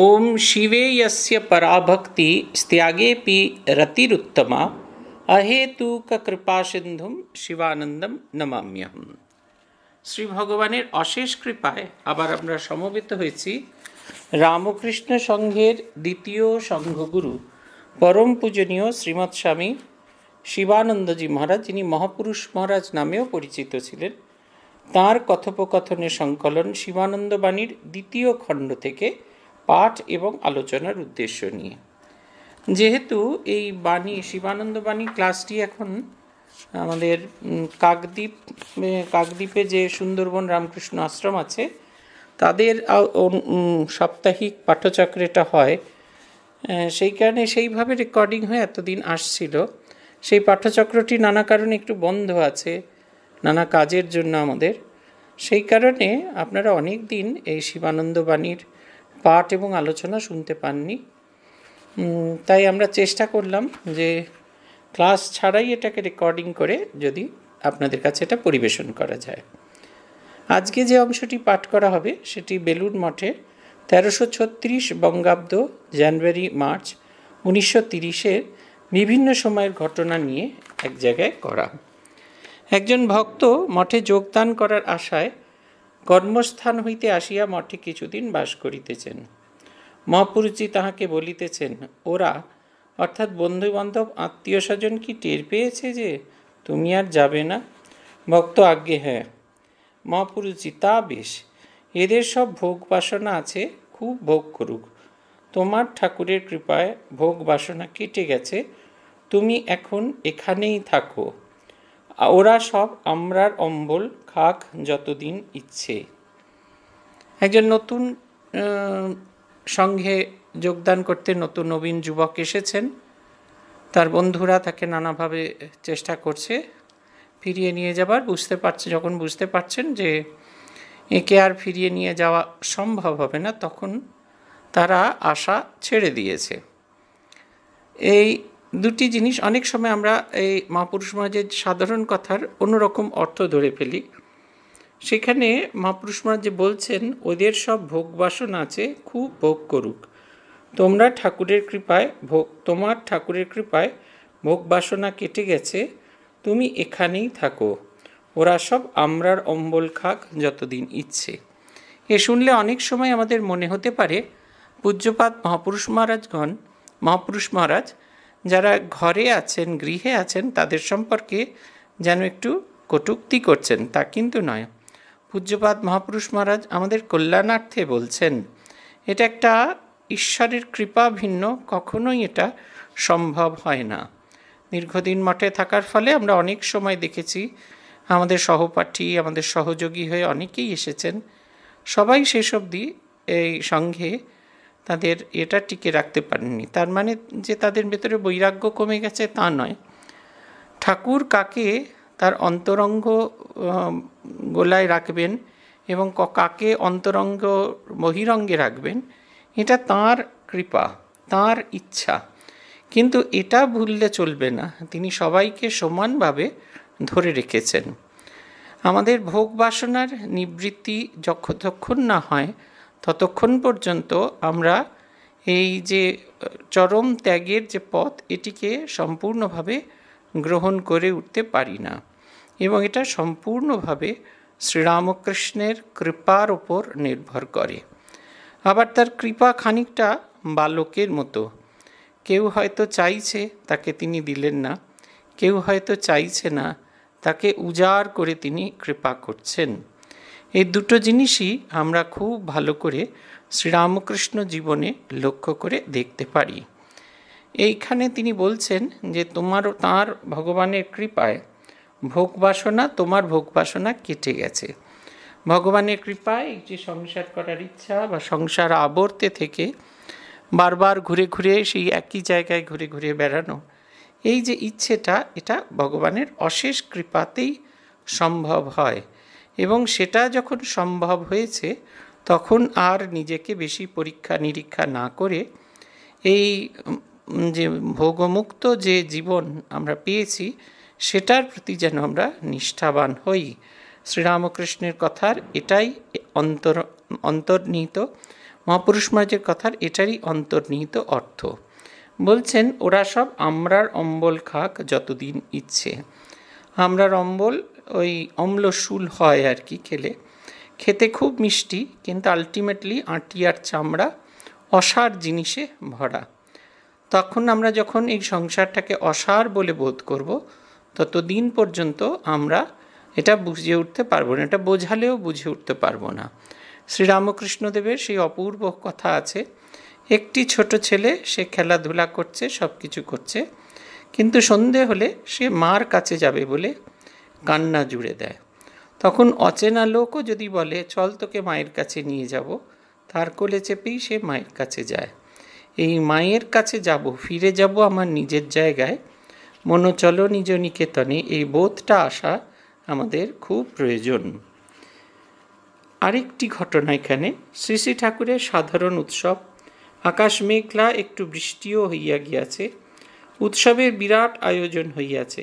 ಓಂ ಶಿವೇಯಸ್ಯ ಪರಾಭಕ್ತಿ ಸ್ತ್ಯಾಗೇಪಿ ರತಿರುತ್ತಮ ಅಹೇತುಕ কৃপাসিন্ধুম শিবানন্দম নমাম্যহম শ্রী ভগবানের অশেষ কৃপায় আবার আমরা সমবেত হয়েছি রামকৃষ্ণ সংঘের দ্বিতীয় সংঘগুরু পরম পূজনীয় শ্রীমৎ স্বামী শিবানন্দজি মহারাজ যিনি মহাপুরুষ মহারাজ নামেও পরিচিত ছিলেন তাঁর কথোপকথনের সংকলন শিবানন্দ বাণীর দ্বিতীয় খণ্ড থেকে পাঠ এবং আলোচনার উদ্দেশ্য নিয়ে যেহেতু এই বাণী শিবানন্দ বাণী ক্লাসটি এখন আমাদের কাকদ্বীপ কাকদ্বীপে যে সুন্দরবন রামকৃষ্ণ আশ্রম আছে তাদের সাপ্তাহিক পাঠচক্রেটা হয় সেই কারণে সেইভাবে রেকর্ডিং হয়ে এতদিন আসছিল সেই পাঠচক্রটি নানা কারণে একটু বন্ধ আছে নানা কাজের জন্য আমাদের সেই কারণে আপনারা অনেক দিন এই শিবানন্দ বাণীর পাঠ এবং আলোচনা শুনতে পাননি তাই আমরা চেষ্টা করলাম যে ক্লাস ছাড়াই এটাকে রেকর্ডিং করে যদি আপনাদের কাছে এটা পরিবেশন করা যায় আজকে যে অংশটি পাঠ করা হবে সেটি বেলুড় মঠে তেরোশো ছত্রিশ বঙ্গাব্দ জানুয়ারি মার্চ উনিশশো তিরিশের বিভিন্ন সময়ের ঘটনা নিয়ে এক জায়গায় করা একজন ভক্ত মঠে যোগদান করার আশায় কর্মস্থান হইতে আসিয়া মঠে কিছুদিন বাস করিতেছেন মহাপুরুষজি তাহাকে বলিতেছেন ওরা অর্থাৎ বন্ধুবান্ধব আত্মীয় স্বজন কি টের পেয়েছে যে তুমি আর যাবে না ভক্ত আজ্ঞে হ্যাঁ মহাপুরুষজি তা বেশ এদের সব ভোগ বাসনা আছে খুব ভোগ করুক তোমার ঠাকুরের কৃপায় ভোগ বাসনা কেটে গেছে তুমি এখন এখানেই থাকো ওরা সব আমরার অম্বল খাক যতদিন ইচ্ছে একজন নতুন সঙ্ঘে যোগদান করতে নতুন নবীন যুবক এসেছেন তার বন্ধুরা তাকে নানাভাবে চেষ্টা করছে ফিরিয়ে নিয়ে যাবার বুঝতে পারছে যখন বুঝতে পারছেন যে একে আর ফিরিয়ে নিয়ে যাওয়া সম্ভব হবে না তখন তারা আশা ছেড়ে দিয়েছে এই দুটি জিনিস অনেক সময় আমরা এই মহাপুরুষ মহারাজের সাধারণ কথার অন্যরকম অর্থ ধরে ফেলি সেখানে মহাপুরুষ মহারাজ বলছেন ওদের সব ভোগ বাসন আছে খুব ভোগ করুক তোমরা ঠাকুরের কৃপায় ভোগ তোমার ঠাকুরের কৃপায় ভোগ বাসনা কেটে গেছে তুমি এখানেই থাকো ওরা সব আমরার অম্বল খাক যতদিন ইচ্ছে এ শুনলে অনেক সময় আমাদের মনে হতে পারে পূজ্যপাত মহাপুরুষ মহারাজগণ মহাপুরুষ মহারাজ যারা ঘরে আছেন গৃহে আছেন তাদের সম্পর্কে যেন একটু কটুক্তি করছেন তা কিন্তু নয় পূজ্যপাত মহাপুরুষ মহারাজ আমাদের কল্যাণার্থে বলছেন এটা একটা ঈশ্বরের কৃপা ভিন্ন কখনোই এটা সম্ভব হয় না দীর্ঘদিন মঠে থাকার ফলে আমরা অনেক সময় দেখেছি আমাদের সহপাঠী আমাদের সহযোগী হয়ে অনেকেই এসেছেন সবাই শেষ অবধি এই সঙ্গে তাদের এটা টিকে রাখতে পারেননি তার মানে যে তাদের ভেতরে বৈরাগ্য কমে গেছে তা নয় ঠাকুর কাকে তার অন্তরঙ্গ গোলায় রাখবেন এবং কাকে অন্তরঙ্গ বহিরঙ্গে রাখবেন এটা তার কৃপা তার ইচ্ছা কিন্তু এটা ভুললে চলবে না তিনি সবাইকে সমানভাবে ধরে রেখেছেন আমাদের ভোগ বাসনার নিবৃত্তি যক্ষ না হয় ততক্ষণ পর্যন্ত আমরা এই যে চরম ত্যাগের যে পথ এটিকে সম্পূর্ণভাবে গ্রহণ করে উঠতে পারি না এবং এটা সম্পূর্ণভাবে শ্রীরামকৃষ্ণের কৃপার ওপর নির্ভর করে আবার তার কৃপা খানিকটা বালকের মতো কেউ হয়তো চাইছে তাকে তিনি দিলেন না কেউ হয়তো চাইছে না তাকে উজাড় করে তিনি কৃপা করছেন এই দুটো জিনিসই আমরা খুব ভালো করে শ্রীরামকৃষ্ণ জীবনে লক্ষ্য করে দেখতে পারি এইখানে তিনি বলছেন যে তোমার তার ভগবানের কৃপায় ভোগ বাসনা তোমার ভোগ বাসনা কেটে গেছে ভগবানের কৃপায় একটি সংসার করার ইচ্ছা বা সংসার আবর্তে থেকে বারবার ঘুরে ঘুরে সেই একই জায়গায় ঘুরে ঘুরে বেড়ানো এই যে ইচ্ছেটা এটা ভগবানের অশেষ কৃপাতেই সম্ভব হয় এবং সেটা যখন সম্ভব হয়েছে তখন আর নিজেকে বেশি পরীক্ষা নিরীক্ষা না করে এই যে ভোগমুক্ত যে জীবন আমরা পেয়েছি সেটার প্রতি যেন আমরা নিষ্ঠাবান হই শ্রীরামকৃষ্ণের কথার এটাই অন্তর অন্তর্নিহিত মহাপুরুষ মহারাজের কথার এটারই অন্তর্নিহিত অর্থ বলছেন ওরা সব আমরার অম্বল খাক যতদিন ইচ্ছে আমরার অম্বল ওই অম্লশুল হয় আর কি খেলে খেতে খুব মিষ্টি কিন্তু আলটিমেটলি আঁটি আর চামড়া অসার জিনিসে ভরা তখন আমরা যখন এই সংসারটাকে অসার বলে বোধ করব ততদিন পর্যন্ত আমরা এটা বুঝে উঠতে পারবো না এটা বোঝালেও বুঝে উঠতে পারবো না শ্রীরামকৃষ্ণদেবের সেই অপূর্ব কথা আছে একটি ছোট ছেলে সে খেলাধুলা করছে সব কিছু করছে কিন্তু সন্ধে হলে সে মার কাছে যাবে বলে কান্না জুড়ে দেয় তখন অচেনা লোকও যদি বলে চল তোকে মায়ের কাছে নিয়ে যাব তার কোলে চেপেই সে মায়ের কাছে যায় এই মায়ের কাছে যাব ফিরে যাব আমার নিজের জায়গায় মনোচল নিজ নিকেতনে এই বোধটা আসা আমাদের খুব প্রয়োজন আরেকটি ঘটনা এখানে শ্রী শ্রী ঠাকুরের সাধারণ উৎসব আকাশ মেঘলা একটু বৃষ্টিও হইয়া গিয়াছে উৎসবের বিরাট আয়োজন হইয়াছে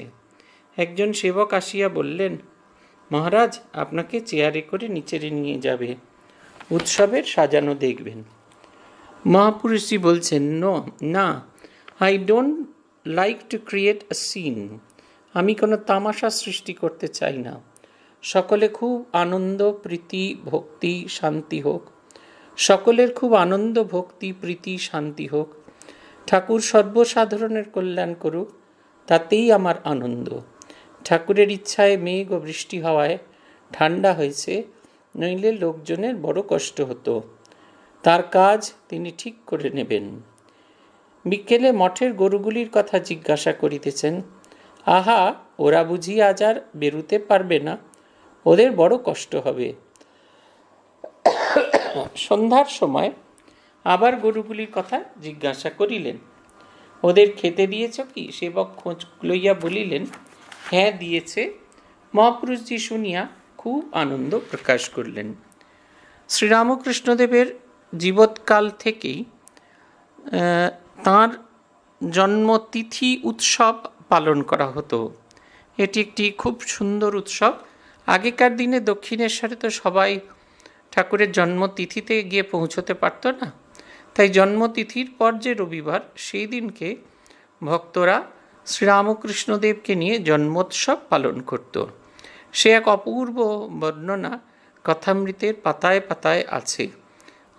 একজন সেবক আসিয়া বললেন মহারাজ আপনাকে চেয়ারে করে নিচেরে নিয়ে যাবে উৎসবের সাজানো দেখবেন মহাপুরুষজি বলছেন ন না I don't like to create a scene আমি কোনো তামাশা সৃষ্টি করতে চাই না সকলে খুব আনন্দ প্রীতি ভক্তি শান্তি হোক সকলের খুব আনন্দ ভক্তি প্রীতি শান্তি হোক ঠাকুর সর্বসাধারণের কল্যাণ করুক তাতেই আমার আনন্দ ঠাকুরের ইচ্ছায় মেঘ ও বৃষ্টি হওয়ায় ঠান্ডা হয়েছে নইলে লোকজনের বড় কষ্ট হতো তার কাজ তিনি ঠিক করে নেবেন বিকেলে মঠের গরুগুলির কথা জিজ্ঞাসা করিতেছেন আহা ওরা বুঝি আজ আর বেরুতে পারবে না ওদের বড় কষ্ট হবে সন্ধ্যার সময় আবার গরুগুলির কথা জিজ্ঞাসা করিলেন ওদের খেতে দিয়েছ কি সেবক খোঁজ লইয়া বলিলেন হ্যাঁ দিয়েছে মহাপুরুষ শুনিয়া খুব আনন্দ প্রকাশ করলেন শ্রীরামকৃষ্ণদেবের জীবৎকাল থেকেই তাঁর জন্মতিথি উৎসব পালন করা হতো এটি একটি খুব সুন্দর উৎসব আগেকার দিনে দক্ষিণেশ্বরে তো সবাই ঠাকুরের জন্মতিথিতে গিয়ে পৌঁছতে পারত না তাই জন্মতিথির পর যে রবিবার সেই দিনকে ভক্তরা শ্রীরামকৃষ্ণদেবকে নিয়ে জন্মোৎসব পালন করত সে এক অপূর্ব বর্ণনা কথামৃতের পাতায় পাতায় আছে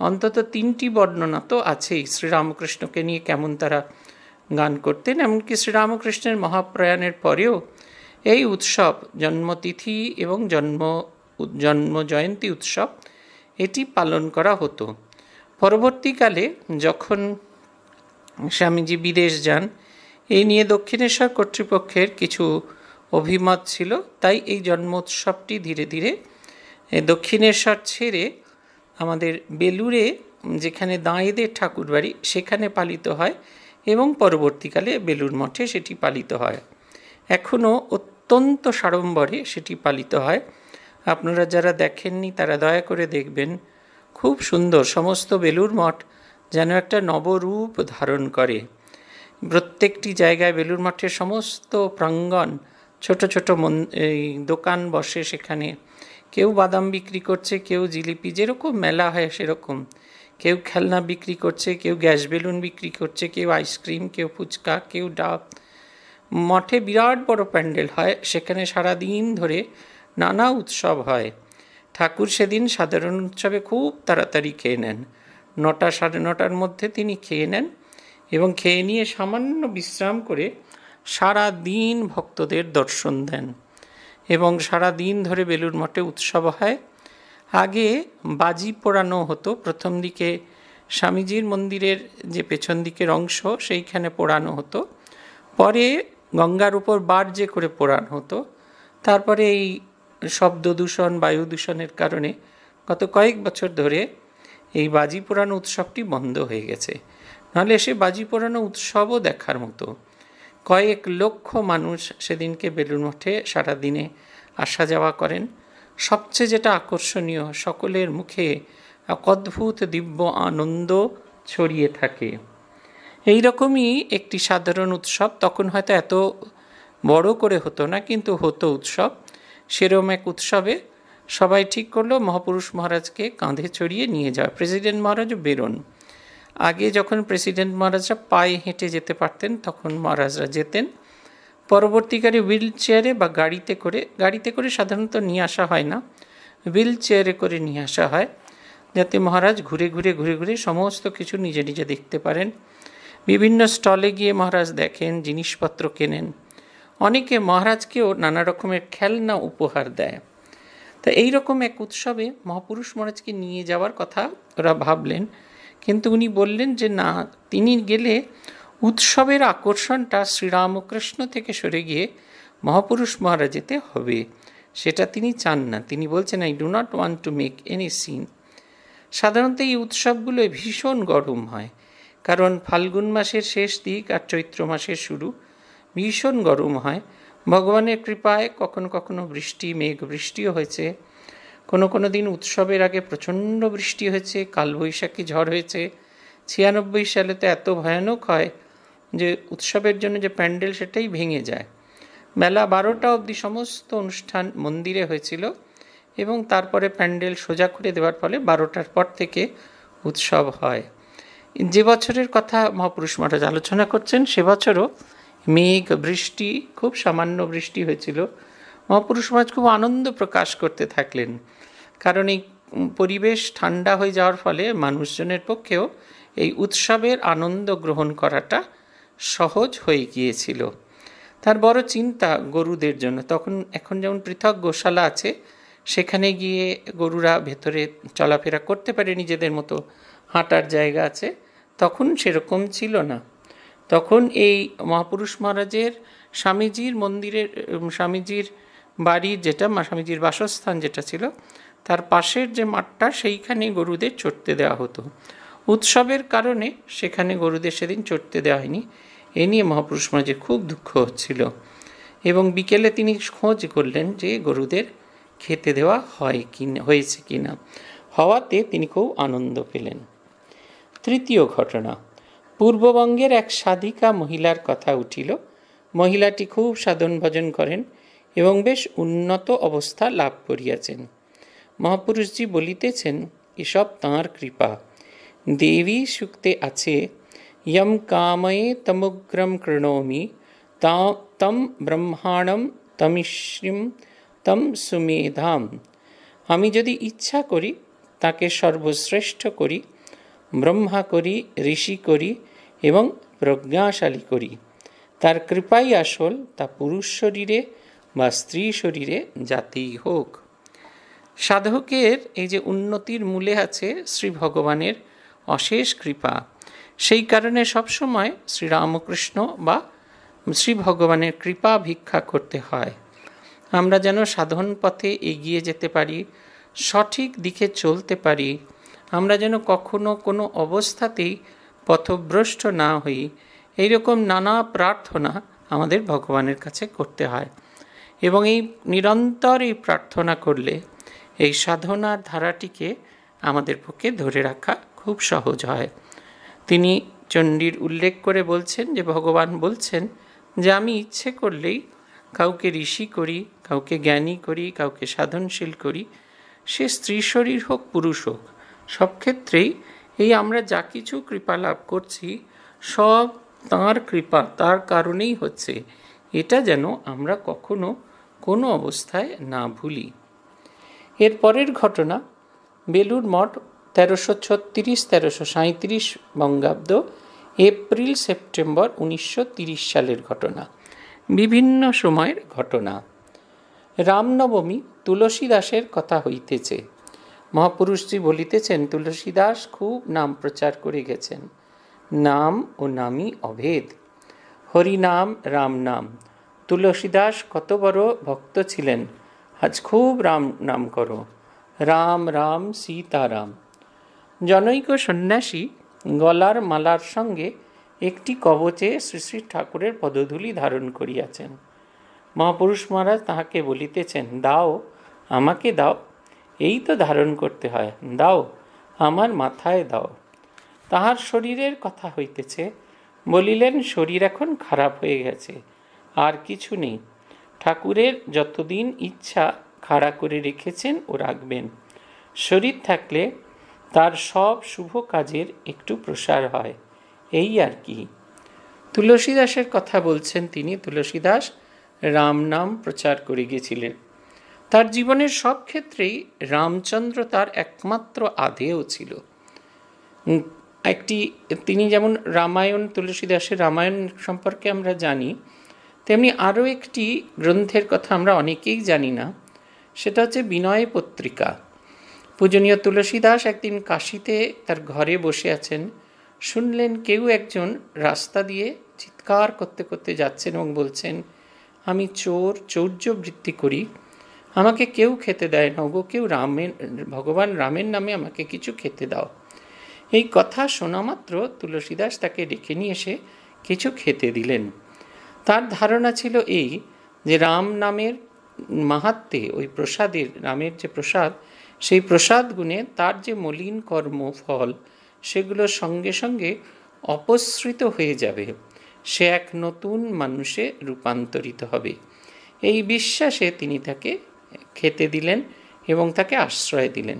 অন্তত তিনটি বর্ণনা তো আছেই শ্রীরামকৃষ্ণকে নিয়ে কেমন তারা গান করতেন এমনকি শ্রীরামকৃষ্ণের মহাপ্রয়াণের পরেও এই উৎসব জন্মতিথি এবং জন্ম জন্ম জয়ন্তী উৎসব এটি পালন করা হতো পরবর্তীকালে যখন স্বামীজি বিদেশ যান এই নিয়ে দক্ষিণেশ্বর কর্তৃপক্ষের কিছু অভিমত ছিল তাই এই জন্মোৎসবটি ধীরে ধীরে দক্ষিণেশ্বর ছেড়ে আমাদের বেলুরে যেখানে দাঁয়েদের ঠাকুর বাড়ি সেখানে পালিত হয় এবং পরবর্তীকালে বেলুর মঠে সেটি পালিত হয় এখনও অত্যন্ত সাড়ম্বরে সেটি পালিত হয় আপনারা যারা দেখেননি তারা দয়া করে দেখবেন খুব সুন্দর সমস্ত বেলুর মঠ যেন একটা নবরূপ ধারণ করে প্রত্যেকটি জায়গায় বেলুর মঠের সমস্ত প্রাঙ্গণ ছোট ছোট মন এই দোকান বসে সেখানে কেউ বাদাম বিক্রি করছে কেউ জিলিপি যেরকম মেলা হয় সেরকম কেউ খেলনা বিক্রি করছে কেউ গ্যাস বেলুন বিক্রি করছে কেউ আইসক্রিম কেউ ফুচকা কেউ ডাব মঠে বিরাট বড় প্যান্ডেল হয় সেখানে সারা দিন ধরে নানা উৎসব হয় ঠাকুর সেদিন সাধারণ উৎসবে খুব তাড়াতাড়ি খেয়ে নেন নটা সাড়ে নটার মধ্যে তিনি খেয়ে নেন এবং খেয়ে নিয়ে সামান্য বিশ্রাম করে সারা দিন ভক্তদের দর্শন দেন এবং সারা দিন ধরে বেলুর মঠে উৎসব হয় আগে বাজি পোড়ানো হতো প্রথম দিকে স্বামীজির মন্দিরের যে পেছন দিকের অংশ সেইখানে পোড়ানো হতো পরে গঙ্গার উপর বার্জে করে পোড়ানো হতো তারপরে এই শব্দ দূষণ বায়ু দূষণের কারণে গত কয়েক বছর ধরে এই বাজি পোড়ানো উৎসবটি বন্ধ হয়ে গেছে নাহলে সে বাজি পোড়ানো উৎসবও দেখার মতো কয়েক লক্ষ মানুষ সেদিনকে বেলুন মঠে সারাদিনে আসা যাওয়া করেন সবচেয়ে যেটা আকর্ষণীয় সকলের মুখে এক অদ্ভুত দিব্য আনন্দ ছড়িয়ে থাকে এই রকমই একটি সাধারণ উৎসব তখন হয়তো এত বড় করে হতো না কিন্তু হতো উৎসব সেরম এক উৎসবে সবাই ঠিক করলো মহাপুরুষ মহারাজকে কাঁধে চড়িয়ে নিয়ে যাওয়া প্রেসিডেন্ট মহারাজও বেরোন আগে যখন প্রেসিডেন্ট মহারাজরা পায়ে হেঁটে যেতে পারতেন তখন মহারাজরা যেতেন পরবর্তীকালে হুইল চেয়ারে বা গাড়িতে করে গাড়িতে করে সাধারণত নিয়ে আসা হয় না হুইল চেয়ারে করে নিয়ে আসা হয় যাতে মহারাজ ঘুরে ঘুরে ঘুরে ঘুরে সমস্ত কিছু নিজে নিজে দেখতে পারেন বিভিন্ন স্টলে গিয়ে মহারাজ দেখেন জিনিসপত্র কেনেন অনেকে মহারাজকেও নানা রকমের খেলনা উপহার দেয় তা এই রকম এক উৎসবে মহাপুরুষ মহারাজকে নিয়ে যাওয়ার কথা ওরা ভাবলেন কিন্তু উনি বললেন যে না তিনি গেলে উৎসবের আকর্ষণটা শ্রীরামকৃষ্ণ থেকে সরে গিয়ে মহাপুরুষ মহারাজেতে হবে সেটা তিনি চান না তিনি বলছেন I do not want to make any scene সাধারণত এই উৎসবগুলো ভীষণ গরম হয় কারণ ফাল্গুন মাসের শেষ দিক আর চৈত্র মাসের শুরু ভীষণ গরম হয় ভগবানের কৃপায় কখনো কখনো বৃষ্টি মেঘ বৃষ্টিও হয়েছে কোনো কোনো দিন উৎসবের আগে প্রচণ্ড বৃষ্টি হয়েছে কালবৈশাখী ঝড় হয়েছে ছিয়ানব্বই সালে তো এত ভয়ানক হয় যে উৎসবের জন্য যে প্যান্ডেল সেটাই ভেঙে যায় মেলা বারোটা অবধি সমস্ত অনুষ্ঠান মন্দিরে হয়েছিল এবং তারপরে প্যান্ডেল সোজা করে দেওয়ার ফলে বারোটার পর থেকে উৎসব হয় যে বছরের কথা মহাপুরুষ মহারাজ আলোচনা করছেন সে বছরও মেঘ বৃষ্টি খুব সামান্য বৃষ্টি হয়েছিল মহাপুরুষ মহারাজ খুব আনন্দ প্রকাশ করতে থাকলেন কারণ এই পরিবেশ ঠান্ডা হয়ে যাওয়ার ফলে মানুষজনের পক্ষেও এই উৎসবের আনন্দ গ্রহণ করাটা সহজ হয়ে গিয়েছিল তার বড় চিন্তা গরুদের জন্য তখন এখন যেমন পৃথক গোশালা আছে সেখানে গিয়ে গরুরা ভেতরে চলাফেরা করতে পারে নিজেদের মতো হাঁটার জায়গা আছে তখন সেরকম ছিল না তখন এই মহাপুরুষ মহারাজের স্বামীজির মন্দিরের স্বামীজির বাড়ি যেটা স্বামীজির বাসস্থান যেটা ছিল তার পাশের যে মাঠটা সেইখানে গরুদের চড়তে দেওয়া হতো উৎসবের কারণে সেখানে গরুদের সেদিন চড়তে দেওয়া হয়নি এ নিয়ে মহাপুরুষ মাঝে খুব দুঃখ হচ্ছিল এবং বিকেলে তিনি খোঁজ করলেন যে গরুদের খেতে দেওয়া হয় কি হয়েছে কি না হওয়াতে তিনি খুব আনন্দ পেলেন তৃতীয় ঘটনা পূর্ববঙ্গের এক সাধিকা মহিলার কথা উঠিল মহিলাটি খুব সাধন ভজন করেন এবং বেশ উন্নত অবস্থা লাভ করিয়াছেন মহাপুরুষজি বলিতেছেন এসব তাঁর কৃপা দেবী সুক্তে আছে ইয়ম কাময়ে তমুগ্রম কৃণমি তা তম ব্রহ্মাণম তমিশ্রিম তম সুমেধাম আমি যদি ইচ্ছা করি তাকে সর্বশ্রেষ্ঠ করি ব্রহ্মা করি ঋষি করি এবং প্রজ্ঞাশালী করি তার কৃপাই আসল তা পুরুষ শরীরে বা স্ত্রী শরীরে জাতি হোক সাধকের এই যে উন্নতির মূলে আছে শ্রী ভগবানের অশেষ কৃপা সেই কারণে সবসময় শ্রীরামকৃষ্ণ বা শ্রী ভগবানের কৃপা ভিক্ষা করতে হয় আমরা যেন সাধন পথে এগিয়ে যেতে পারি সঠিক দিকে চলতে পারি আমরা যেন কখনো কোনো অবস্থাতেই পথভ্রষ্ট না হই এইরকম নানা প্রার্থনা আমাদের ভগবানের কাছে করতে হয় এবং এই নিরন্তর এই প্রার্থনা করলে এই সাধনার ধারাটিকে আমাদের পক্ষে ধরে রাখা খুব সহজ হয় তিনি চণ্ডীর উল্লেখ করে বলছেন যে ভগবান বলছেন যে আমি ইচ্ছে করলেই কাউকে ঋষি করি কাউকে জ্ঞানী করি কাউকে সাধনশীল করি সে স্ত্রী শরীর হোক পুরুষ হোক সব ক্ষেত্রেই এই আমরা যা কিছু কৃপা লাভ করছি সব তাঁর কৃপা তার কারণেই হচ্ছে এটা যেন আমরা কখনো কোনো অবস্থায় না ভুলি এর পরের ঘটনা বেলুর মঠ তেরোশো ছত্রিশ তেরোশো সাঁত্রিশ বঙ্গাব্দ এপ্রিল সেপ্টেম্বর উনিশশো সালের ঘটনা বিভিন্ন সময়ের ঘটনা রামনবমী তুলসীদাসের কথা হইতেছে মহাপুরুষজি বলিতেছেন তুলসীদাস খুব নাম প্রচার করে গেছেন নাম ও নামই অভেদ হরিনাম রাম নাম তুলসীদাস কত বড় ভক্ত ছিলেন আজ খুব রাম নাম করো রাম রাম সীতারাম জনৈক সন্ন্যাসী গলার মালার সঙ্গে একটি কবচে শ্রী শ্রী ঠাকুরের পদধূলি ধারণ করিয়াছেন মহাপুরুষ মহারাজ তাহাকে বলিতেছেন দাও আমাকে দাও এই তো ধারণ করতে হয় দাও আমার মাথায় দাও তাহার শরীরের কথা হইতেছে বলিলেন শরীর এখন খারাপ হয়ে গেছে আর কিছু নেই ঠাকুরের যতদিন ইচ্ছা খাড়া করে রেখেছেন ও রাখবেন শরীর থাকলে তার সব শুভ কাজের একটু প্রসার হয় এই আর কি তুলসীদাসের কথা বলছেন তিনি তুলসীদাস রাম নাম প্রচার করে গিয়েছিলেন তার জীবনের সব ক্ষেত্রেই রামচন্দ্র তার একমাত্র আধেয় ছিল একটি তিনি যেমন রামায়ণ তুলসীদাসের রামায়ণ সম্পর্কে আমরা জানি তেমনি আরও একটি গ্রন্থের কথা আমরা অনেকেই জানি না সেটা হচ্ছে বিনয় পত্রিকা পূজনীয় তুলসী দাস একদিন কাশিতে তার ঘরে বসে আছেন শুনলেন কেউ একজন রাস্তা দিয়ে চিৎকার করতে করতে যাচ্ছেন এবং বলছেন আমি চোর চৌর্য বৃত্তি করি আমাকে কেউ খেতে দেয় না গো কেউ রামের ভগবান রামের নামে আমাকে কিছু খেতে দাও এই কথা শোনা মাত্র তুলসীদাস তাকে ডেকে নিয়ে এসে কিছু খেতে দিলেন তার ধারণা ছিল এই যে রাম নামের মাহাত্মে ওই প্রসাদের রামের যে প্রসাদ সেই প্রসাদ গুণে তার যে মলিন কর্ম ফল সেগুলো সঙ্গে সঙ্গে অপসৃত হয়ে যাবে সে এক নতুন মানুষে রূপান্তরিত হবে এই বিশ্বাসে তিনি তাকে খেতে দিলেন এবং তাকে আশ্রয় দিলেন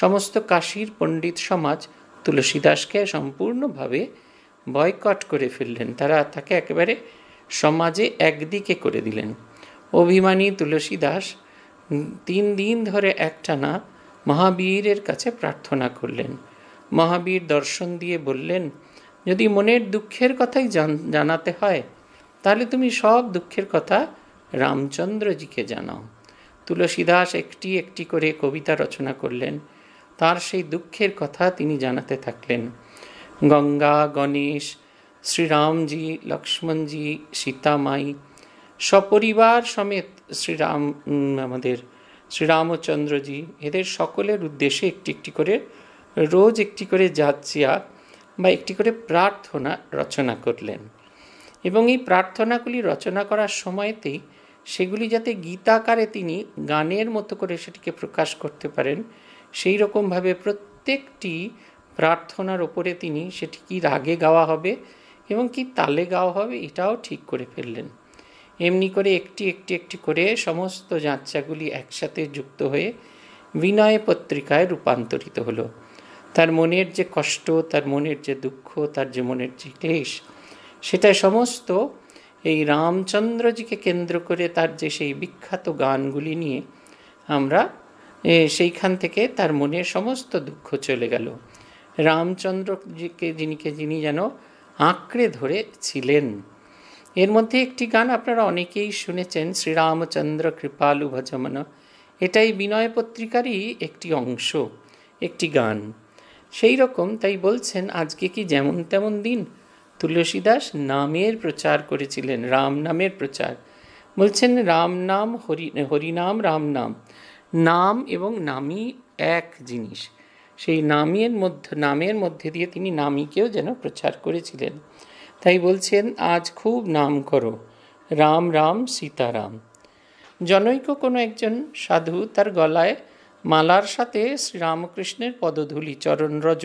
সমস্ত কাশীর পণ্ডিত সমাজ তুলসীদাসকে সম্পূর্ণভাবে বয়কট করে ফেললেন তারা তাকে একেবারে সমাজে একদিকে করে দিলেন অভিমানী তুলসী দাস তিন দিন ধরে একটানা মহাবীরের কাছে প্রার্থনা করলেন মহাবীর দর্শন দিয়ে বললেন যদি মনের দুঃখের কথাই জানাতে হয় তাহলে তুমি সব দুঃখের কথা রামচন্দ্রজিকে জানাও তুলসীদাস একটি একটি করে কবিতা রচনা করলেন তার সেই দুঃখের কথা তিনি জানাতে থাকলেন গঙ্গা গণেশ श्री राम সীতামাই সপরিবার সমেত শ্রীরাম আমাদের শ্রীরামচন্দ্রজি এদের সকলের উদ্দেশ্যে একটি একটি করে রোজ একটি করে যাচ্ছিয়া বা একটি করে প্রার্থনা রচনা করলেন এবং এই প্রার্থনাগুলি রচনা করার সময়তেই সেগুলি যাতে গীতাকারে তিনি গানের মতো করে সেটিকে প্রকাশ করতে পারেন সেই রকমভাবে প্রত্যেকটি প্রার্থনার ওপরে তিনি সেটি কি রাগে গাওয়া হবে এবং কি তালে গাওয়া হবে এটাও ঠিক করে ফেললেন এমনি করে একটি একটি একটি করে সমস্ত যাচ্চাগুলি একসাথে যুক্ত হয়ে বিনয় পত্রিকায় রূপান্তরিত হলো তার মনের যে কষ্ট তার মনের যে দুঃখ তার যে মনের যে ক্লেশ সেটা সমস্ত এই রামচন্দ্রজিকে কেন্দ্র করে তার যে সেই বিখ্যাত গানগুলি নিয়ে আমরা সেইখান থেকে তার মনের সমস্ত দুঃখ চলে গেল রামচন্দ্রজিকে যিনিকে যিনি যেন আঁকড়ে ধরেছিলেন এর মধ্যে একটি গান আপনারা অনেকেই শুনেছেন শ্রীরামচন্দ্র কৃপালু ভজমন এটাই বিনয় পত্রিকারই একটি অংশ একটি গান সেই রকম তাই বলছেন আজকে কি যেমন তেমন দিন তুলসীদাস নামের প্রচার করেছিলেন রাম নামের প্রচার বলছেন রাম নাম হরি হরিনাম রাম নাম নাম এবং নামই এক জিনিস সেই নামের মধ্যে নামের মধ্যে দিয়ে তিনি নামীকেও যেন প্রচার করেছিলেন তাই বলছেন আজ খুব নাম করো রাম রাম সীতারাম জনৈক কোনো একজন সাধু তার গলায় মালার সাথে শ্রীরামকৃষ্ণের পদধূলি চরণরজ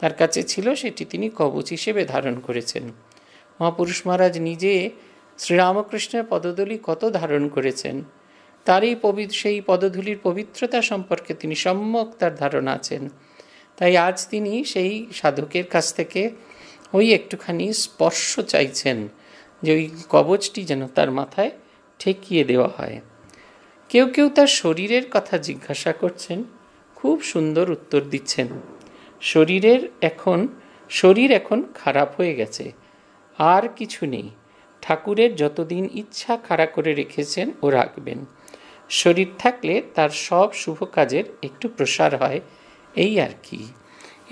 তার কাছে ছিল সেটি তিনি কবচ হিসেবে ধারণ করেছেন মহাপুরুষ মহারাজ নিজে শ্রীরামকৃষ্ণের পদধূলি কত ধারণ করেছেন তারই পবিত্র সেই পদধূলির পবিত্রতা সম্পর্কে তিনি সম্যক তার ধারণা আছেন তাই আজ তিনি সেই সাধকের কাছ থেকে ওই একটুখানি স্পর্শ চাইছেন যে ওই কবচটি যেন তার মাথায় ঠেকিয়ে দেওয়া হয় কেউ কেউ তার শরীরের কথা জিজ্ঞাসা করছেন খুব সুন্দর উত্তর দিচ্ছেন শরীরের এখন শরীর এখন খারাপ হয়ে গেছে আর কিছু নেই ঠাকুরের যতদিন ইচ্ছা খাড়া করে রেখেছেন ও রাখবেন শরীর থাকলে তার সব শুভ কাজের একটু প্রসার হয় এই আর কি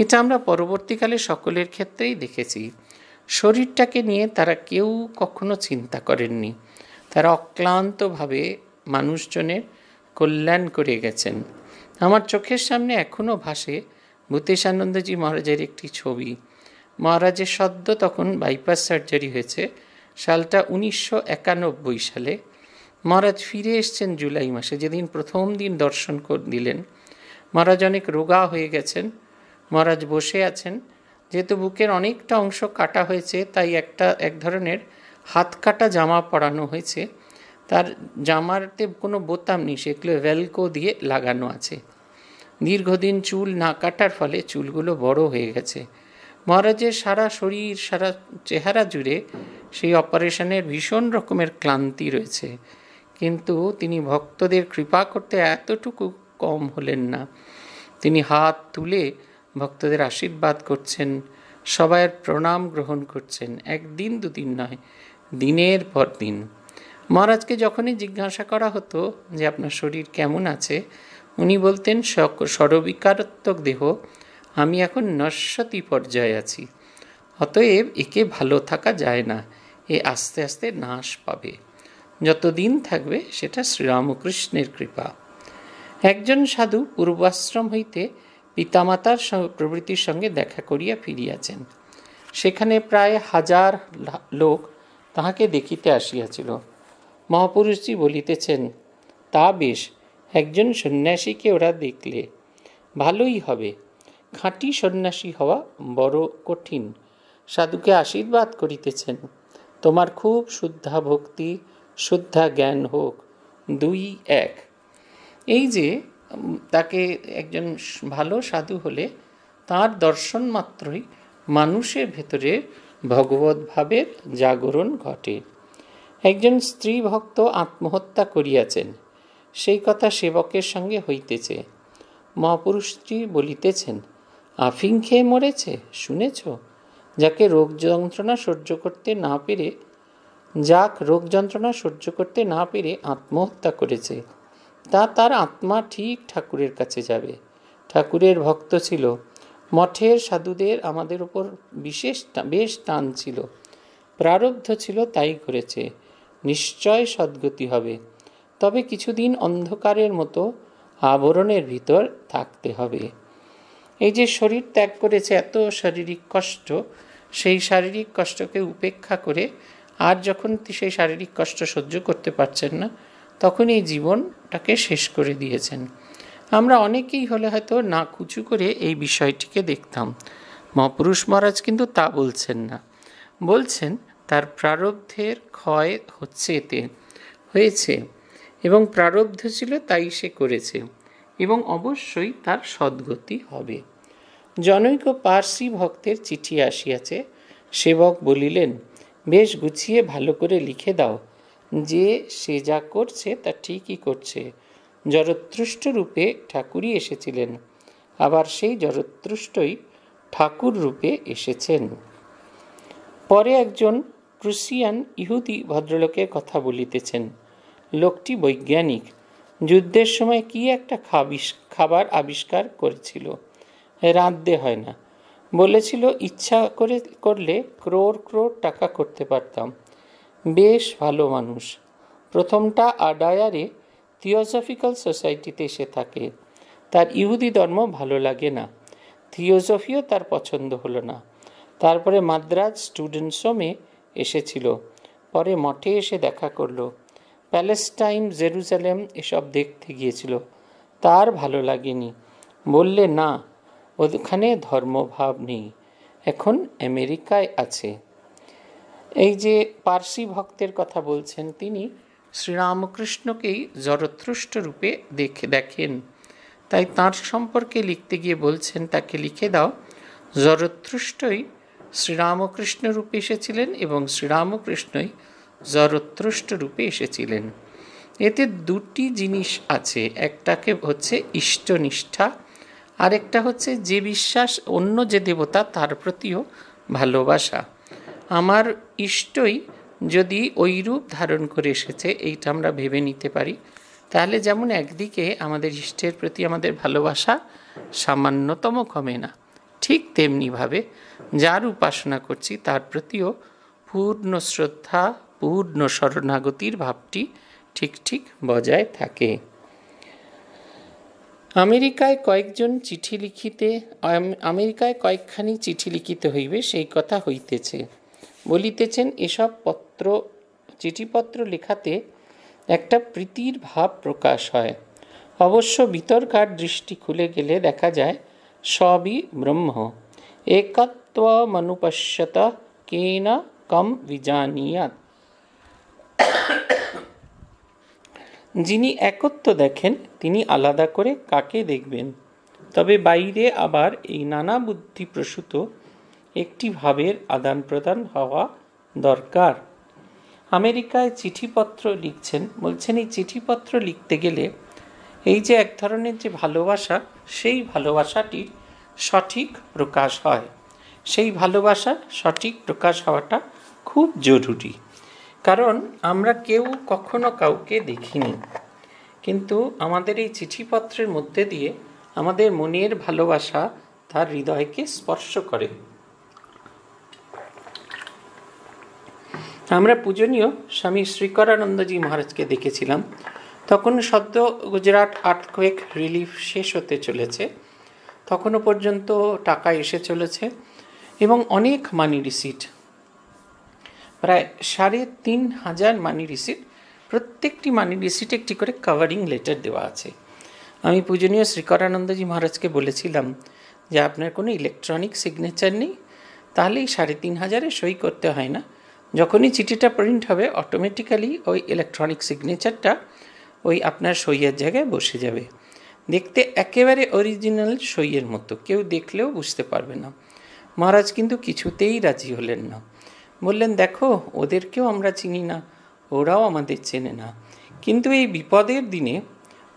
এটা আমরা পরবর্তীকালে সকলের ক্ষেত্রেই দেখেছি শরীরটাকে নিয়ে তারা কেউ কখনো চিন্তা করেননি তারা অক্লান্তভাবে মানুষজনের কল্যাণ করে গেছেন আমার চোখের সামনে এখনও ভাসে ভূতেশানন্দজি মহারাজের একটি ছবি মহারাজের সদ্য তখন বাইপাস সার্জারি হয়েছে সালটা উনিশশো সালে মহারাজ ফিরে এসছেন জুলাই মাসে যেদিন প্রথম দিন দর্শন দিলেন মহারাজ অনেক রোগা হয়ে গেছেন মহারাজ বসে আছেন যেহেতু বুকের অনেকটা অংশ কাটা হয়েছে তাই একটা এক ধরনের হাত কাটা জামা পরানো হয়েছে তার জামারতে কোনো বোতাম নেই সেগুলো ভেলকো দিয়ে লাগানো আছে দীর্ঘদিন চুল না কাটার ফলে চুলগুলো বড় হয়ে গেছে মহারাজের সারা শরীর সারা চেহারা জুড়ে সেই অপারেশনের ভীষণ রকমের ক্লান্তি রয়েছে কিন্তু তিনি ভক্তদের কৃপা করতে এতটুকু কম হলেন না তিনি হাত তুলে ভক্তদের আশীর্বাদ করছেন সবাইয়ের প্রণাম গ্রহণ করছেন একদিন দুদিন নয় দিনের পর দিন মহারাজকে যখনই জিজ্ঞাসা করা হতো যে আপনার শরীর কেমন আছে উনি বলতেন সরবিকারাত্মক দেহ আমি এখন নস্বতি পর্যায়ে আছি অতএব একে ভালো থাকা যায় না এ আস্তে আস্তে নাশ পাবে যতদিন থাকবে সেটা শ্রীরামকৃষ্ণের কৃপা একজন সাধু পূর্বাশ্রম হইতে পিতামাতার প্রভৃতির সঙ্গে দেখা করিয়া ফিরিয়াছেন সেখানে প্রায় হাজার লোক তাহাকে দেখিতে আসিয়াছিল মহাপুরুষজি বলিতেছেন তা বেশ একজন সন্ন্যাসীকে ওরা দেখলে ভালোই হবে খাঁটি সন্ন্যাসী হওয়া বড় কঠিন সাধুকে আশীর্বাদ করিতেছেন তোমার খুব শুদ্ধা ভক্তি শ্রদ্ধা জ্ঞান হোক দুই এক এই যে তাকে একজন ভালো সাধু হলে তার দর্শন মাত্রই মানুষের ভেতরে ভগবত জাগরণ ঘটে একজন স্ত্রী ভক্ত আত্মহত্যা করিয়াছেন সেই কথা সেবকের সঙ্গে হইতেছে মহাপুরুষ স্ত্রী বলিতেছেন আফিং খেয়ে মরেছে শুনেছ যাকে রোগ যন্ত্রণা সহ্য করতে না পেরে যাক রোগ যন্ত্রণা সহ্য করতে না পেরে আত্মহত্যা করেছে তা তার আত্মা ঠিক ঠাকুরের কাছে যাবে ঠাকুরের ভক্ত ছিল মঠের সাধুদের আমাদের ওপর বিশেষ বেশ টান ছিল প্রারব্ধ ছিল তাই করেছে নিশ্চয় সদ্গতি হবে তবে কিছুদিন অন্ধকারের মতো আবরণের ভিতর থাকতে হবে এই যে শরীর ত্যাগ করেছে এত শারীরিক কষ্ট সেই শারীরিক কষ্টকে উপেক্ষা করে আর যখন সেই শারীরিক কষ্ট সহ্য করতে পারছেন না তখন এই জীবনটাকে শেষ করে দিয়েছেন আমরা অনেকেই হলে হয়তো না কুচু করে এই বিষয়টিকে দেখতাম মহাপুরুষ মহারাজ কিন্তু তা বলছেন না বলছেন তার প্রারব্ধের ক্ষয় হচ্ছে এতে হয়েছে এবং প্রারব্ধ ছিল তাই সে করেছে এবং অবশ্যই তার সদ্গতি হবে জনৈক পার্সি ভক্তের চিঠি আসিয়াছে সেবক বলিলেন বেশ গুছিয়ে ভালো করে লিখে দাও যে সে যা করছে তা ঠিকই করছে জরত্রুষ্ট রূপে ঠাকুরই এসেছিলেন আবার সেই জরত্রুষ্টই ঠাকুর রূপে এসেছেন পরে একজন ক্রুশিয়ান ইহুদি ভদ্রলোকের কথা বলিতেছেন লোকটি বৈজ্ঞানিক যুদ্ধের সময় কি একটা খাবিস খাবার আবিষ্কার করেছিল রাঁধতে হয় না বলেছিল ইচ্ছা করে করলে ক্রোর ক্রোর টাকা করতে পারতাম বেশ ভালো মানুষ প্রথমটা আডায়ারে থিওজফিক্যাল সোসাইটিতে এসে থাকে তার ইহুদি ধর্ম ভালো লাগে না থিওজফিও তার পছন্দ হলো না তারপরে মাদ্রাজ স্টুডেন্টস হোমে এসেছিল পরে মঠে এসে দেখা করলো প্যালেস্টাইন জেরুজালেম এসব দেখতে গিয়েছিল তার ভালো লাগেনি বললে না ওখানে ধর্মভাব নেই এখন আমেরিকায় আছে এই যে পার্সি ভক্তের কথা বলছেন তিনি শ্রীরামকৃষ্ণকেই জরত্রুষ্ট রূপে দেখে দেখেন তাই তাঁর সম্পর্কে লিখতে গিয়ে বলছেন তাকে লিখে দাও জরত্রুষ্টই শ্রীরামকৃষ্ণ রূপে এসেছিলেন এবং শ্রীরামকৃষ্ণই জরত্রুষ্ট রূপে এসেছিলেন এতে দুটি জিনিস আছে একটাকে হচ্ছে ইষ্টনিষ্ঠা আরেকটা হচ্ছে যে বিশ্বাস অন্য যে দেবতা তার প্রতিও ভালোবাসা আমার ইষ্টই যদি ওই রূপ ধারণ করে এসেছে এইটা আমরা ভেবে নিতে পারি তাহলে যেমন একদিকে আমাদের ইষ্টের প্রতি আমাদের ভালোবাসা সামান্যতম কমে না ঠিক তেমনিভাবে যার উপাসনা করছি তার প্রতিও পূর্ণ শ্রদ্ধা পূর্ণ শরণাগতির ভাবটি ঠিক ঠিক বজায় থাকে আমেরিকায় কয়েকজন চিঠি লিখিতে আমেরিকায় কয়েকখানি চিঠি লিখিতে হইবে সেই কথা হইতেছে বলিতেছেন এসব পত্র চিঠিপত্র লেখাতে একটা প্রীতির ভাব প্রকাশ হয় অবশ্য বিতর্কার দৃষ্টি খুলে গেলে দেখা যায় সবই ব্রহ্ম একত্ব মনুপশ্যত কেনা কম বিজানিয়াত যিনি একত্ব দেখেন তিনি আলাদা করে কাকে দেখবেন তবে বাইরে আবার এই নানা বুদ্ধি প্রসূত একটি ভাবের আদান প্রদান হওয়া দরকার আমেরিকায় চিঠিপত্র লিখছেন বলছেন এই চিঠিপত্র লিখতে গেলে এই যে এক ধরনের যে ভালোবাসা সেই ভালোবাসাটির সঠিক প্রকাশ হয় সেই ভালোবাসার সঠিক প্রকাশ হওয়াটা খুব জরুরি কারণ আমরা কেউ কখনো কাউকে দেখিনি কিন্তু আমাদের এই চিঠিপত্রের মধ্যে দিয়ে আমাদের মনের ভালোবাসা তার হৃদয়কে স্পর্শ করে আমরা পূজনীয় স্বামী শ্রীকরানন্দজি মহারাজকে দেখেছিলাম তখন সদ্য গুজরাট আর্থকোয়েক রিলিফ শেষ হতে চলেছে তখনও পর্যন্ত টাকা এসে চলেছে এবং অনেক মানি রিসিট প্রায় সাড়ে তিন হাজার মানি রিসিট প্রত্যেকটি মানি রিসিটে একটি করে কাভারিং লেটার দেওয়া আছে আমি পূজনীয় শ্রীকরানন্দজি মহারাজকে বলেছিলাম যে আপনার কোনো ইলেকট্রনিক সিগনেচার নেই তাহলে এই সাড়ে তিন হাজারে সই করতে হয় না যখনই চিঠিটা প্রিন্ট হবে অটোমেটিক্যালি ওই ইলেকট্রনিক সিগনেচারটা ওই আপনার সইয়ের জায়গায় বসে যাবে দেখতে একেবারে অরিজিনাল সইয়ের মতো কেউ দেখলেও বুঝতে পারবে না মহারাজ কিন্তু কিছুতেই রাজি হলেন না বললেন দেখো ওদেরকেও আমরা চিনি না ওরাও আমাদের চেনে না কিন্তু এই বিপদের দিনে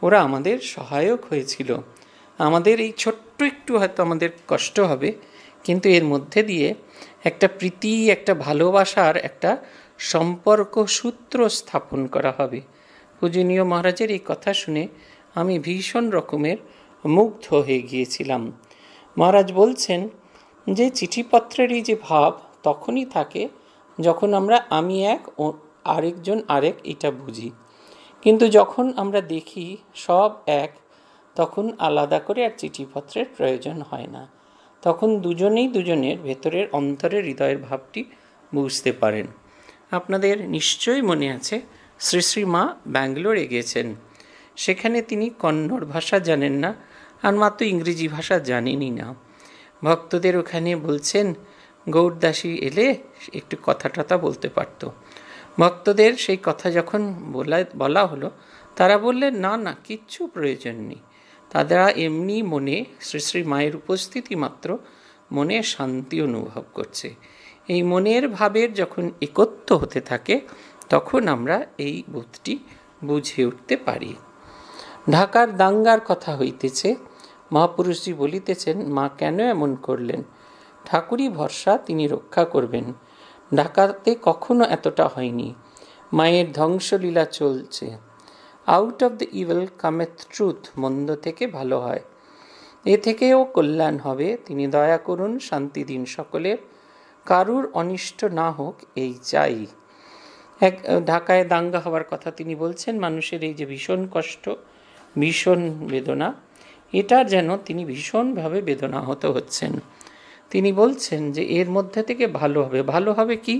ওরা আমাদের সহায়ক হয়েছিল আমাদের এই ছোট্ট একটু হয়তো আমাদের কষ্ট হবে কিন্তু এর মধ্যে দিয়ে একটা প্রীতি একটা ভালোবাসার একটা সম্পর্ক সূত্র স্থাপন করা হবে পূজনীয় মহারাজের এই কথা শুনে আমি ভীষণ রকমের মুগ্ধ হয়ে গিয়েছিলাম মহারাজ বলছেন যে চিঠিপত্রেরই যে ভাব তখনই থাকে যখন আমরা আমি এক আরেকজন আরেক এটা বুঝি কিন্তু যখন আমরা দেখি সব এক তখন আলাদা করে আর চিঠিপত্রের প্রয়োজন হয় না তখন দুজনেই দুজনের ভেতরের অন্তরের হৃদয়ের ভাবটি বুঝতে পারেন আপনাদের নিশ্চয়ই মনে আছে শ্রী শ্রী মা ব্যাঙ্গালোরে গেছেন সেখানে তিনি কন্নড় ভাষা জানেন না আর মাত্র ইংরেজি ভাষা জানেনই না ভক্তদের ওখানে বলছেন গৌরদাসী এলে একটু কথা টথা বলতে পারত ভক্তদের সেই কথা যখন বলা বলা হলো তারা বললেন না না কিচ্ছু প্রয়োজন নেই তারা এমনি মনে শ্রী শ্রী মায়ের উপস্থিতি মাত্র মনে শান্তি অনুভব করছে এই মনের ভাবের যখন একত্র হতে থাকে তখন আমরা এই বোধটি বুঝে উঠতে পারি ঢাকার দাঙ্গার কথা হইতেছে মহাপুরুষজি বলিতেছেন মা কেন এমন করলেন ঠাকুরই ভরসা তিনি রক্ষা করবেন ঢাকাতে কখনো এতটা হয়নি মায়ের ধ্বংসলীলা চলছে out of the evil cometh truth মন্দ থেকে ভালো হয় এ থেকেও কল্যাণ হবে তিনি দয়া করুন শান্তি দিন সকলের কারুর অনিষ্ট না হোক এই চাই এক ঢাকায় দাঙ্গা হওয়ার কথা তিনি বলছেন মানুষের এই যে ভীষণ কষ্ট ভীষণ বেদনা এটা যেন তিনি ভীষণভাবে বেদনাহত হচ্ছেন তিনি বলছেন যে এর মধ্যে থেকে ভালো হবে ভালো হবে কি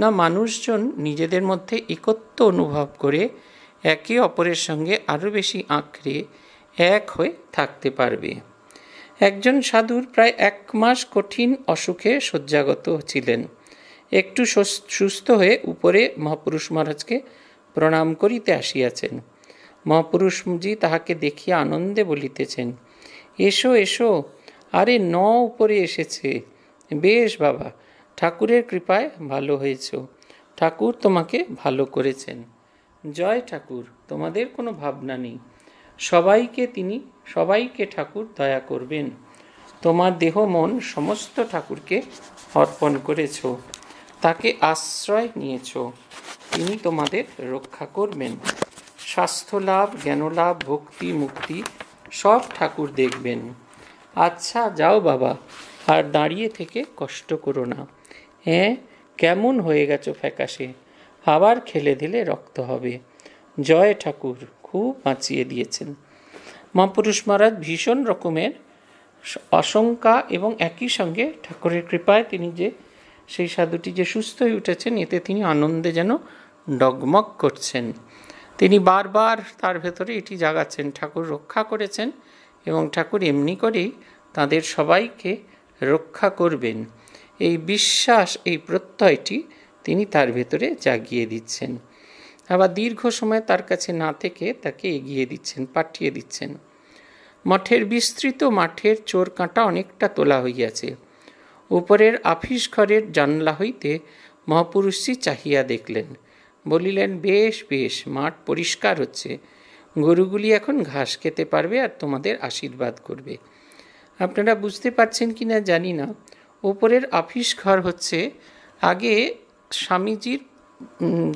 না মানুষজন নিজেদের মধ্যে একত্ব অনুভব করে একে অপরের সঙ্গে আরও বেশি আঁকড়ে এক হয়ে থাকতে পারবে একজন সাধুর প্রায় এক মাস কঠিন অসুখে শয্যাগত ছিলেন একটু সুস্থ হয়ে উপরে মহাপুরুষ মহারাজকে প্রণাম করিতে আসিয়াছেন মহাপুরুষজি তাহাকে দেখিয়া আনন্দে বলিতেছেন এসো এসো আরে ন উপরে এসেছে বেশ বাবা ঠাকুরের কৃপায় ভালো হয়েছ ঠাকুর তোমাকে ভালো করেছেন জয় ঠাকুর তোমাদের কোনো ভাবনা নেই সবাইকে তিনি সবাইকে ঠাকুর দয়া করবেন তোমার দেহ মন সমস্ত ঠাকুরকে অর্পণ করেছ তাকে আশ্রয় নিয়েছ তিনি তোমাদের রক্ষা করবেন স্বাস্থ্য লাভ জ্ঞানলাভ ভক্তি মুক্তি সব ঠাকুর দেখবেন আচ্ছা যাও বাবা আর দাঁড়িয়ে থেকে কষ্ট করো না হ্যাঁ কেমন হয়ে গেছো ফ্যাকাশে আবার খেলে দিলে রক্ত হবে জয় ঠাকুর খুব বাঁচিয়ে দিয়েছেন মহাপুরুষ মহারাজ ভীষণ রকমের আশঙ্কা এবং একই সঙ্গে ঠাকুরের কৃপায় তিনি যে সেই সাধুটি যে সুস্থ হয়ে উঠেছেন এতে তিনি আনন্দে যেন ডগমগ করছেন তিনি বারবার তার ভেতরে এটি জাগাচ্ছেন ঠাকুর রক্ষা করেছেন এবং ঠাকুর এমনি করেই তাদের সবাইকে রক্ষা করবেন এই বিশ্বাস এই প্রত্যয়টি তিনি তার ভেতরে জাগিয়ে দিচ্ছেন আবার দীর্ঘ সময় তার কাছে না থেকে তাকে এগিয়ে দিচ্ছেন পাঠিয়ে দিচ্ছেন মঠের বিস্তৃত মাঠের চোর কাঁটা অনেকটা তোলা হইয়াছে উপরের আফিস ঘরের জানলা হইতে মহাপুরুষী চাহিয়া দেখলেন বলিলেন বেশ বেশ মাঠ পরিষ্কার হচ্ছে গরুগুলি এখন ঘাস খেতে পারবে আর তোমাদের আশীর্বাদ করবে আপনারা বুঝতে পারছেন কি না জানি না ওপরের আফিস ঘর হচ্ছে আগে স্বামীজির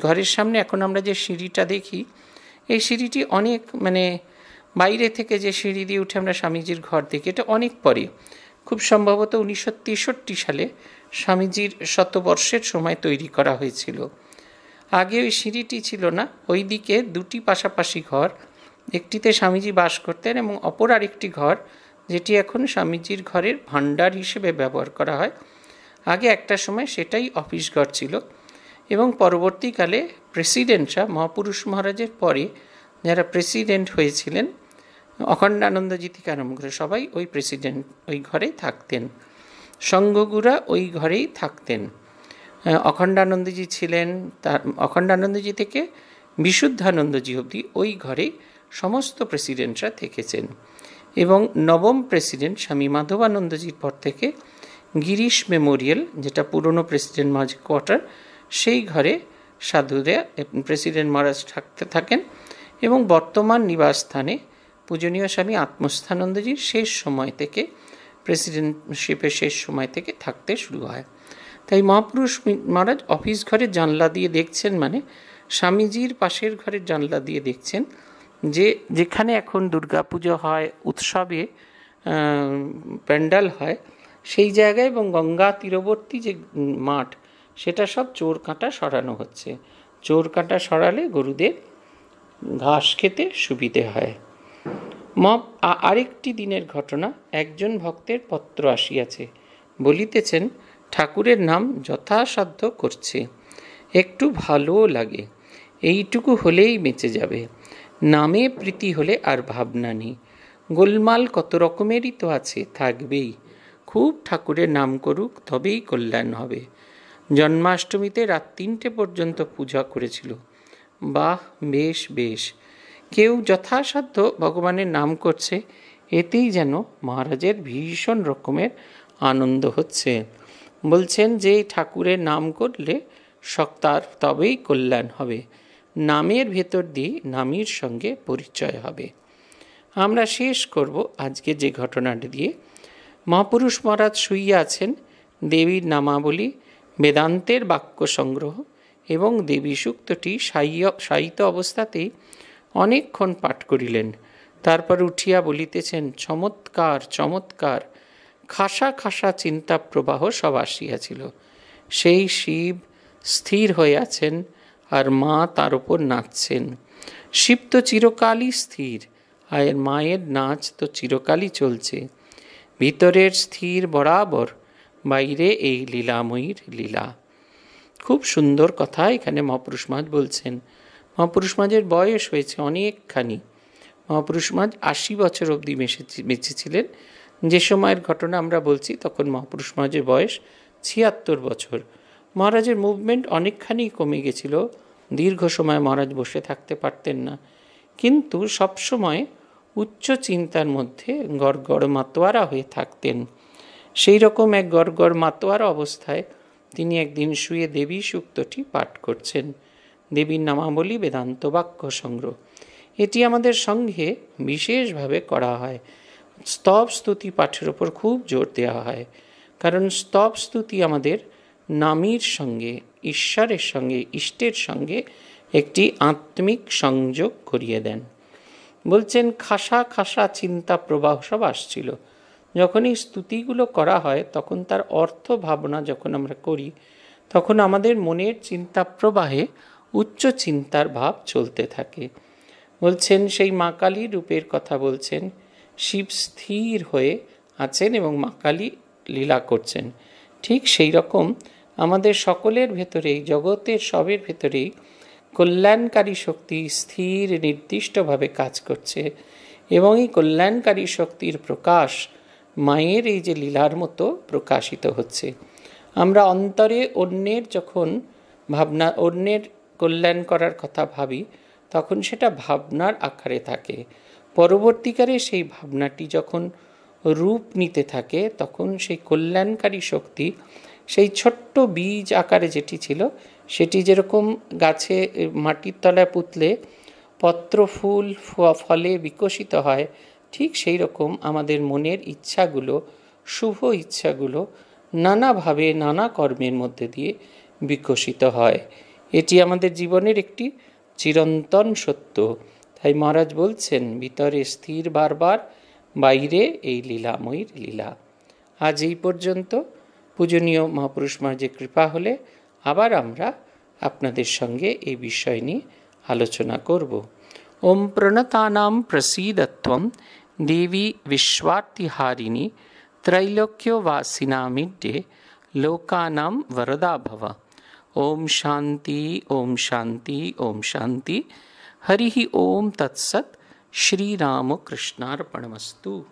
ঘরের সামনে এখন আমরা যে সিঁড়িটা দেখি এই সিঁড়িটি অনেক মানে বাইরে থেকে যে সিঁড়ি দিয়ে উঠে আমরা স্বামীজির ঘর দেখি এটা অনেক পরে খুব সম্ভবত উনিশশো সালে স্বামীজির শতবর্ষের সময় তৈরি করা হয়েছিল আগে ওই সিঁড়িটি ছিল না ওই দিকে দুটি পাশাপাশি ঘর একটিতে স্বামীজি বাস করতেন এবং অপর আরেকটি ঘর যেটি এখন স্বামীজির ঘরের ভাণ্ডার হিসেবে ব্যবহার করা হয় আগে একটা সময় সেটাই অফিস ঘর ছিল এবং পরবর্তীকালে প্রেসিডেন্টরা মহাপুরুষ মহারাজের পরে যারা প্রেসিডেন্ট হয়েছিলেন অখণ্ডানন্দজি থেকে আরম্ভ করে সবাই ওই প্রেসিডেন্ট ওই ঘরেই থাকতেন সঙ্ঘগুরা ওই ঘরেই থাকতেন অখণ্ডানন্দজি ছিলেন তার অখণ্ডানন্দজি থেকে বিশুদ্ধানন্দজি অবধি ওই ঘরে সমস্ত প্রেসিডেন্টরা থেকেছেন এবং নবম প্রেসিডেন্ট স্বামী মাধবানন্দজির পর থেকে গিরিশ মেমোরিয়াল যেটা পুরনো প্রেসিডেন্ট মহাজ কোয়ার্টার সেই ঘরে সাধুরা প্রেসিডেন্ট মহারাজ থাকতে থাকেন এবং বর্তমান নিবাসস্থানে পূজনীয় স্বামী আত্মস্থানন্দজির শেষ সময় থেকে প্রেসিডেন্টশিপের শেষ সময় থেকে থাকতে শুরু হয় তাই মহাপুরুষ মহারাজ অফিস ঘরের জানলা দিয়ে দেখছেন মানে স্বামীজির পাশের ঘরের জানলা দিয়ে দেখছেন যে যেখানে এখন দুর্গাপুজো হয় উৎসবে প্যান্ডাল হয় সেই জায়গায় এবং গঙ্গা তীরবর্তী যে মাঠ সেটা সব চোর কাঁটা সরানো হচ্ছে চোর কাঁটা সরালে গরুদের ঘাস খেতে সুবিধে হয় ম আরেকটি দিনের ঘটনা একজন ভক্তের পত্র আসিয়াছে বলিতেছেন ঠাকুরের নাম যথাসাধ্য করছে একটু ভালোও লাগে এইটুকু হলেই বেঁচে যাবে নামে প্রীতি হলে আর ভাবনা নেই গোলমাল কত রকমেরই তো আছে থাকবেই খুব ঠাকুরের নাম করুক তবেই কল্যাণ হবে জন্মাষ্টমীতে রাত তিনটে পর্যন্ত পূজা করেছিল বাহ বেশ বেশ কেউ যথাসাধ্য ভগবানের নাম করছে এতেই যেন মহারাজের ভীষণ রকমের আনন্দ হচ্ছে বলছেন যে ঠাকুরের নাম করলে সক্তার তবেই কল্যাণ হবে নামের ভেতর দিয়ে নামীর সঙ্গে পরিচয় হবে আমরা শেষ করব আজকে যে ঘটনাটি দিয়ে মহাপুরুষ মহারাজ শুইয়া আছেন দেবীর নামাবলী বেদান্তের বাক্য সংগ্রহ এবং দেবী সূক্তটি সাহিত্য অবস্থাতেই অনেকক্ষণ পাঠ করিলেন তারপর উঠিয়া বলিতেছেন চমৎকার চমৎকার খাসা খাসা চিন্তা প্রবাহ সব আসিয়াছিল সেই শিব স্থির হইয়াছেন আর মা তার উপর নাচছেন শিব তো চিরকালই স্থির আর মায়ের নাচ তো চিরকালই চলছে ভিতরের স্থির বরাবর বাইরে এই লীলাময়ীর লীলা খুব সুন্দর কথা এখানে মহাপুরুষ মহাজ বলছেন মহাপুরুষ মাঝের বয়স হয়েছে অনেকখানি মহাপুরুষ মাঝ আশি বছর অবধি মেসে বেঁচেছিলেন যে সময়ের ঘটনা আমরা বলছি তখন মহাপুরুষ মহারাজের বয়স ছিয়াত্তর বছর মহারাজের মুভমেন্ট অনেকখানি কমে গেছিল দীর্ঘ সময় মহারাজ বসে থাকতে পারতেন না কিন্তু সবসময় উচ্চ চিন্তার মধ্যে গড়গড় মাতোয়ারা হয়ে থাকতেন সেই রকম এক গড়গড় মাতোয়ারা অবস্থায় তিনি একদিন শুয়ে দেবী সূক্তটি পাঠ করছেন দেবীর নামাবলী বেদান্ত বাক্য সংগ্রহ এটি আমাদের সঙ্গে বিশেষভাবে করা হয় স্তব স্তুতি পাঠের ওপর খুব জোর দেওয়া হয় কারণ স্তব স্তুতি আমাদের নামির সঙ্গে ঈশ্বরের সঙ্গে ইষ্টের সঙ্গে একটি আত্মিক সংযোগ করিয়ে দেন বলছেন খাসা খাসা চিন্তা প্রবাহ সব আসছিল যখন এই স্তুতিগুলো করা হয় তখন তার অর্থ ভাবনা যখন আমরা করি তখন আমাদের মনের চিন্তা প্রবাহে উচ্চ চিন্তার ভাব চলতে থাকে বলছেন সেই মা কালী রূপের কথা বলছেন শিব স্থির হয়ে আছেন এবং মা কালী লীলা করছেন ঠিক সেই রকম আমাদের সকলের ভেতরেই জগতের সবের ভেতরেই কল্যাণকারী শক্তি স্থির নির্দিষ্টভাবে কাজ করছে এবং এই কল্যাণকারী শক্তির প্রকাশ মায়ের এই যে লীলার মতো প্রকাশিত হচ্ছে আমরা অন্তরে অন্যের যখন ভাবনা অন্যের কল্যাণ করার কথা ভাবি তখন সেটা ভাবনার আকারে থাকে পরবর্তীকালে সেই ভাবনাটি যখন রূপ নিতে থাকে তখন সেই কল্যাণকারী শক্তি সেই ছোট্ট বীজ আকারে যেটি ছিল সেটি যেরকম গাছে মাটির তলায় পুতলে পত্র ফুল ফলে বিকশিত হয় ঠিক সেই রকম আমাদের মনের ইচ্ছাগুলো শুভ ইচ্ছাগুলো নানাভাবে নানা কর্মের মধ্যে দিয়ে বিকশিত হয় এটি আমাদের জীবনের একটি চিরন্তন সত্য তাই মহারাজ বলছেন ভিতরে স্থির বারবার বাইরে এই লীলাময়ীর লীলা আজ এই পর্যন্ত পূজনীয় মহাপুরুষ মহারাজের কৃপা হলে আবার আমরা আপনাদের সঙ্গে এই বিষয় নিয়ে আলোচনা করব ওম প্রণতানাম প্রসীদত্বম দেবী বিশ্বার্তিহারিণী त्रैलोक्यवासिना मिड्डे लोकानां वरदा भव ওম শান্তি ওম শান্তি ওম শান্তি हरि ओम तत्सत श्री राम कृष्णार्पणमस्तु